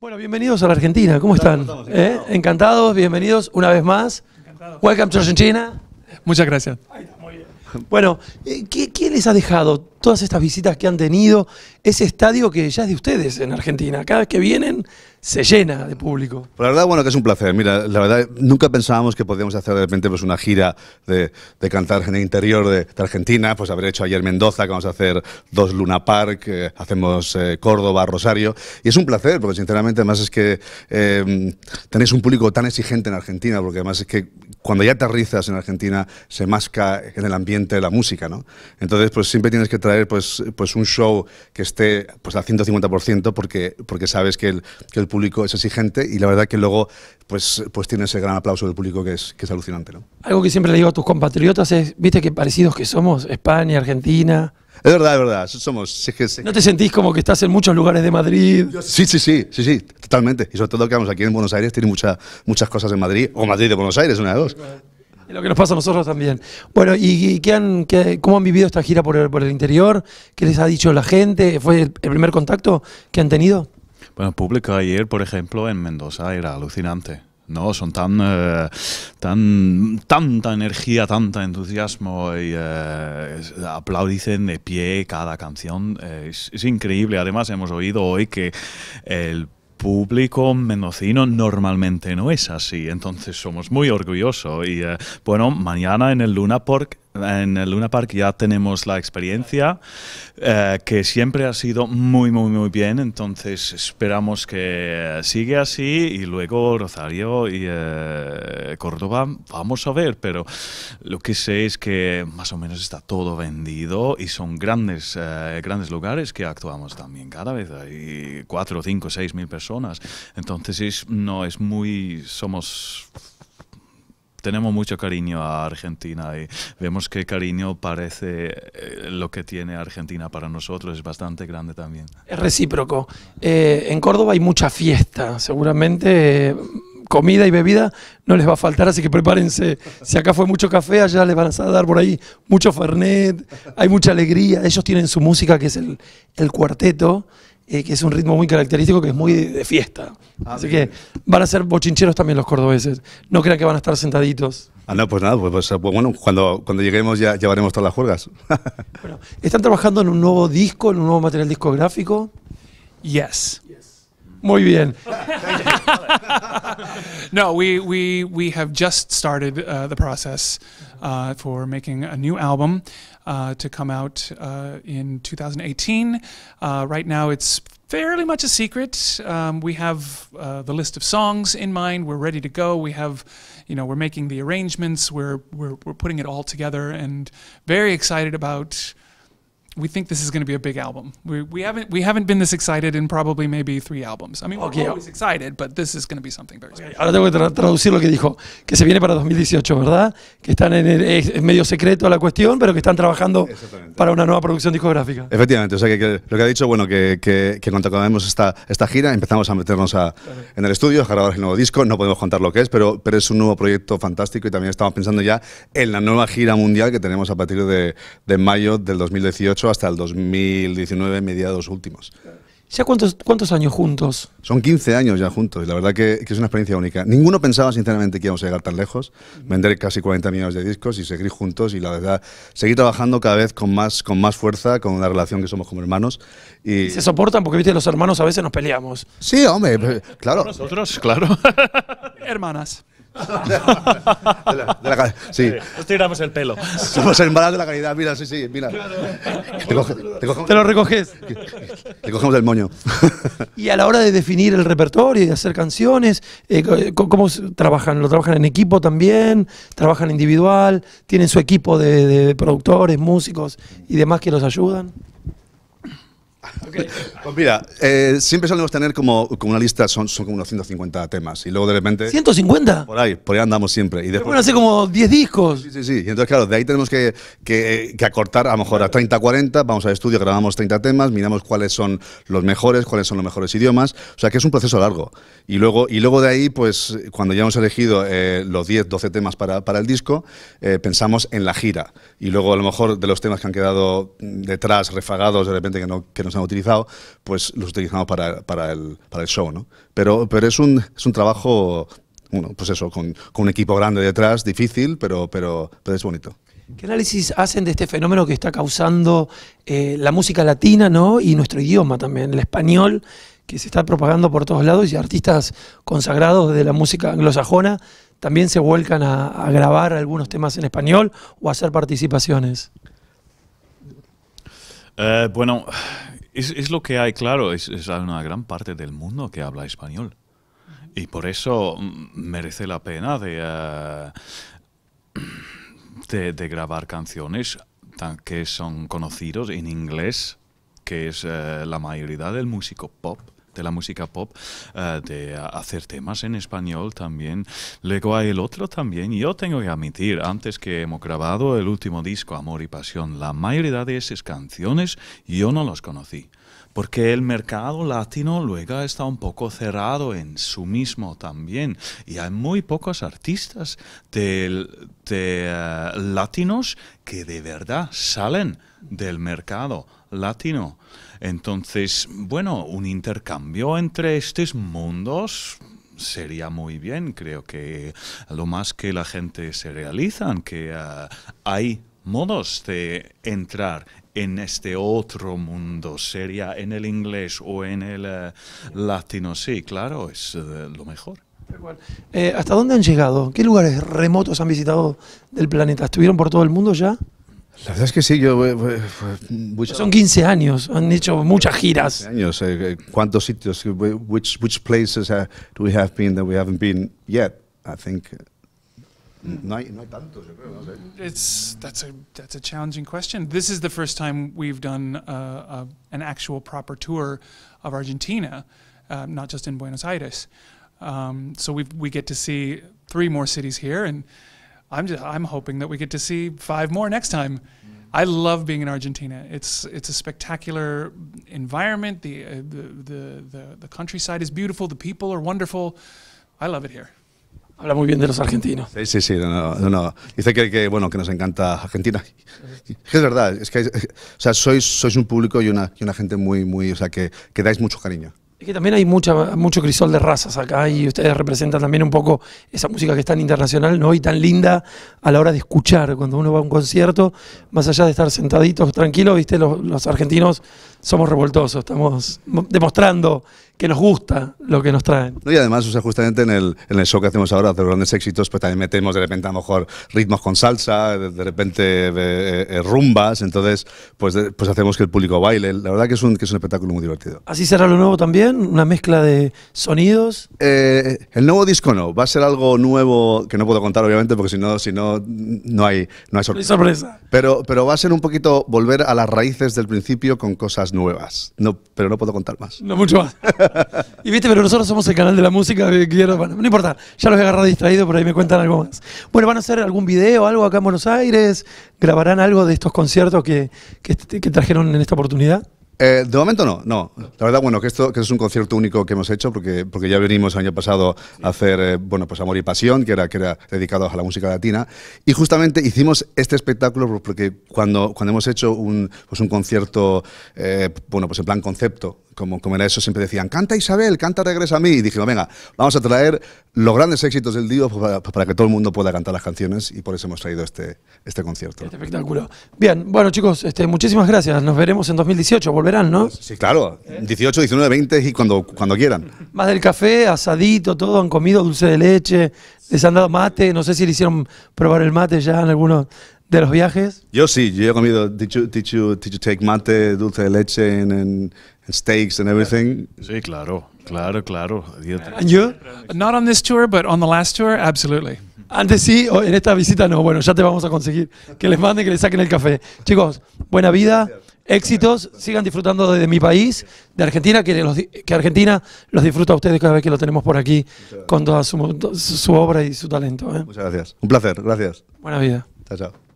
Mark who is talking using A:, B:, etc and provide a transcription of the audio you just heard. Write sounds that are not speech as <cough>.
A: Bueno, bienvenidos a la Argentina, ¿cómo están? ¿Eh? encantados. bienvenidos una vez más. Encantados. Welcome to Argentina. Muchas gracias. muy bien. Bueno, eh, ¿qué, ¿qué les ha dejado todas estas visitas que han tenido, ese estadio que ya es de ustedes en Argentina. Cada vez que vienen se llena de público.
B: La verdad, bueno, que es un placer. Mira, la verdad, nunca pensábamos que podíamos hacer de repente pues, una gira de, de cantar en el interior de, Argentina. Pues haber hecho ayer Mendoza, que vamos a hacer dos Luna Park, eh, hacemos eh, Córdoba, Rosario. Y es un placer, porque sinceramente, además es que em, tenéis un público tan exigente en Argentina, porque además es que cuando ya aterrizas en Argentina se masca en el ambiente de la música, ¿no? Entonces, pues siempre tienes que traer pues, pues un show que esté pues al 150% porque, porque sabes que el, que el público es exigente y la verdad que luego pues, pues tiene ese gran aplauso del público que es, que alucinante. ¿no?
A: Algo que siempre le digo a tus compatriotas es, viste qué parecidos que somos, España, Argentina,
B: es verdad, es verdad. Somos. ¿No te sentís como que estás en muchos lugares de Madrid? Sí, sí, sí, sí, sí, totalmente. Y sobre todo que vamos aquí en Buenos Aires, tiene muchas muchas cosas en Madrid, o Madrid de Buenos Aires, una de dos
A: lo que nos pasa a nosotros también. Bueno, ¿y, han, cómo han vivido esta gira por el, interior? ¿Qué les ha dicho la gente? ¿Fue el primer contacto que han tenido?
C: Bueno, el público ayer, por ejemplo, en Mendoza era alucinante. ¿no? Son tan, eh, tan, tanta energía, tanta entusiasmo y eh, aplaudicen de pie cada canción. Eh, es, es, increíble. Además, hemos oído hoy que el público mendocino normalmente no es así, entonces somos muy orgullosos y eh, bueno, mañana en el Luna Pork en Luna Park ya tenemos la experiencia, eh, que siempre ha sido muy, muy, muy bien, entonces esperamos que siga así y luego Rosario y eh, Córdoba, vamos a ver, pero lo que sé es que más o menos está todo vendido y son grandes, eh, grandes lugares que actuamos también cada vez, hay 4, 5, 6 mil personas, entonces es, no es muy, somos tenemos mucho cariño a Argentina y vemos que cariño parece eh, lo que tiene Argentina para nosotros, es bastante grande también.
A: Es recíproco. Eh, en Córdoba hay mucha fiesta, seguramente eh, comida y bebida no les va a faltar, así que prepárense. Si acá fue mucho café, allá les van a dar por ahí mucho fernet, hay mucha alegría, ellos tienen su música que es el cuarteto eh, que es un ritmo muy característico, que es muy de, fiesta. Ah, Así que
B: van a ser bochincheros también los cordobeses. No crean que van a estar sentaditos. Ah, no, pues nada, pues, pues, pues bueno, cuando, cuando lleguemos ya llevaremos todas las juergas. <laughs> ¿están
A: trabajando en un nuevo disco, en un nuevo material discográfico? Yes.
D: Muy bien. <laughs> no, we, we, we have just started uh, the process uh, for making a new album. uh, to come out uh, in 2018. Uh, right now, it's fairly much a secret. Um, we have uh, the list of songs in mind. We're ready to go. We have, you know, we're making the arrangements. We're we're, we're putting it all together, and very excited about we think this is going to be a big album. We, we haven't we haven't been this excited in probably maybe three albums. I mean, we're always excited, but this is going to be something very Ahora tengo que traducir lo que dijo, que se viene para
A: 2018, ¿verdad? Que están en, medio secreto la cuestión, pero que están trabajando para una nueva producción discográfica.
B: Efectivamente, o sea que, lo que ha dicho, bueno, que, que, cuando acabemos esta, esta gira empezamos a meternos a, en el estudio, a grabar el nuevo disco, no podemos contar lo que es, pero, pero es un nuevo proyecto fantástico y también estamos pensando ya en la nueva gira mundial que tenemos a partir de, de mayo del 2018 hasta el 2019, mediados últimos. ¿Ya cuántos, cuántos años juntos? Son 15 años ya juntos, y la verdad que, es una experiencia única. Ninguno pensaba, sinceramente, que íbamos a llegar tan lejos, vender casi 40 millones de discos y seguir juntos, y la verdad, seguir trabajando cada vez con más, con más fuerza, con una relación que somos como hermanos. Y... ¿Se soportan? Porque, viste, los hermanos a veces nos peleamos. Sí, hombre, claro. Nosotros, claro. <laughs> Hermanas. <laughs> Nos tiramos el pelo. Somos hermanas de la calidad, mira, sí, sí, mira. Te, lo recoges. Te cogemos del moño. y a la
A: hora de definir el repertorio y de hacer canciones, eh, eh, ¿cómo trabajan? ¿Lo trabajan en equipo también? ¿Trabajan individual? ¿Tienen su equipo de productores, músicos y demás que los ayudan?
B: Pues mira, eh, siempre solemos tener como, como una lista, son, son como unos 150 temas. Y luego de repente. ¿150? Por ahí, por ahí andamos siempre. Y después, bueno, hace como 10 discos. Sí, sí, sí. entonces, claro, de ahí tenemos que, acortar a lo mejor a 30, 40. Vamos al estudio, grabamos 30 temas, miramos cuáles son los mejores, cuáles son los mejores idiomas. O sea que es un proceso largo. Y luego, y luego de ahí, pues cuando ya hemos elegido eh, los 10, 12 temas para, el disco, eh, pensamos en la gira. Y luego a lo mejor de los temas que han quedado mm, detrás, refagados, de repente que, no, que utilizado, pues los utilizamos para, el, para el, show, ¿no? Pero, pero es, un, es un trabajo, bueno, pues eso, con, un equipo grande detrás, difícil, pero, pero, pero es bonito.
A: ¿Qué análisis hacen de este fenómeno que está causando eh, la música latina ¿no? y nuestro idioma también, el español, que se está propagando por todos lados y artistas consagrados de la música anglosajona también se vuelcan a, grabar algunos temas en español o a hacer participaciones?
C: Eh, bueno, es, lo que hay, claro, es, una gran parte del mundo que habla español. Y por eso mm, merece la pena de, eh, de, grabar canciones que son conocidos en inglés, que es eh, la mayoría del músico pop de la música pop, eh, de hacer temas en español también. Luego hay el otro también, yo tengo que admitir, antes que hemos grabado el último disco, Amor y Pasión, la mayoría de esas canciones yo no las conocí porque el mercado latino luego está un poco cerrado en su mismo también y hay muy pocos artistas de, eh, latinos que de verdad salen del mercado latino. Entonces, bueno, un intercambio entre estos mundos sería muy bien. Creo que lo más que la gente se realiza, que ah, hay modos de entrar en este otro mundo, sería en el inglés o en el eh, latino. Sí, claro, es eh, lo mejor.
A: Eh, ¿Hasta dónde han llegado? ¿Qué lugares remotos han visitado del planeta? ¿Estuvieron por todo el mundo ya?
B: La verdad es que sí, yo... which, eh, Son 15 años, han hecho muchas giras. Años, eh, eh ¿cuántos sitios? Eh, which, which places ha, uh, do we have been that we haven't been yet? I think... Uh, no hay, no hay tantos, yo creo, no sé.
D: It's, that's, a, that's a challenging question. This is the first time we've done uh, a, uh, an actual proper tour of Argentina, uh, not just in Buenos Aires. Um, so we we get to see three more cities here and I'm just I'm hoping that we get to see five more next time. I love being in Argentina. It's it's a spectacular environment. The, uh, the, the, the, the, countryside is beautiful. The people are wonderful. I love it here.
B: Habla muy bien de los argentinos. Sí, sí, sí. No, no, no. Dice que, que, bueno, que nos encanta Argentina. Es verdad. Es que, o sea, sois, sois un público y una, y una gente muy, muy, o sea, que, que dais mucho cariño.
A: Es que también hay mucha, mucho crisol de razas acá y ustedes representan también un poco esa música que es tan internacional ¿no? y tan linda a la hora de escuchar. Cuando uno va a un concierto, más allá de estar sentaditos tranquilos, ¿viste? Los, los argentinos somos revoltosos, estamos demostrando que nos gusta lo que nos traen.
B: Y además, o sea, justamente en el, en show que hacemos ahora, de los grandes éxitos, pues también metemos de repente a lo mejor ritmos con salsa, de, repente eh, eh, eh, rumbas, entonces pues, pues hacemos que el público baile. La verdad que es un, que es un espectáculo muy divertido. ¿Así será lo nuevo también? ¿Una mezcla de sonidos? el nuevo disco no, va a ser algo nuevo que no puedo contar obviamente porque si no, si no, no hay, no hay sorpresa. sorpresa. Pero, pero va a ser un poquito volver a las raíces del principio con cosas nuevas, no, pero no puedo contar más. No
A: mucho más. <laughs> <laughs> y viste, pero nosotros somos el canal de la música. no importa, ya los he agarrado agarrar distraído, por ahí me cuentan algo más. Bueno, ¿van a hacer algún video, algo acá en Buenos Aires? ¿Grabarán algo de estos conciertos que, que, este, trajeron en esta oportunidad?
B: Eh, de momento no, no. La verdad, bueno, que esto que es un concierto único que hemos hecho, porque, porque ya venimos el año pasado a hacer, eh, bueno, pues Amor y Pasión, que era, que era dedicado a la música latina. Y justamente hicimos este espectáculo porque cuando, cuando hemos hecho un, pues un concierto, eh, bueno, pues en plan concepto, como, era eso, siempre decían, canta Isabel, canta Regresa a mí. Y dijimos, venga, vamos a traer los grandes éxitos del Dio para, que todo el mundo pueda cantar las canciones y por eso hemos traído este, este concierto. Este espectáculo.
A: Bien, bueno chicos, este, muchísimas gracias. Nos veremos en 2018, volverán, ¿no? Sí,
B: claro. 18, 19, 20 y cuando, cuando quieran.
A: Más del café, asadito, todo, han comido dulce de leche, les han dado mate, no sé si le hicieron probar el mate ya en algunos de los viajes?
B: Yo sí, yo he comido, did you, did mate, dulce de leche and, en steaks and everything? Sí, claro, claro, claro. ¿Y
D: tú? Not on this tour, but on the last tour, absolutely. Antes sí, en esta
A: visita no, bueno, ya te vamos a conseguir. Que les manden, que les saquen el café. Chicos, buena vida, éxitos, sigan disfrutando de, mi país, de Argentina, que, Argentina los disfruta a ustedes cada vez que lo tenemos por aquí con toda su, su obra y su talento. ¿eh?
B: Muchas gracias, un placer, gracias. Buena vida. Chao, chao.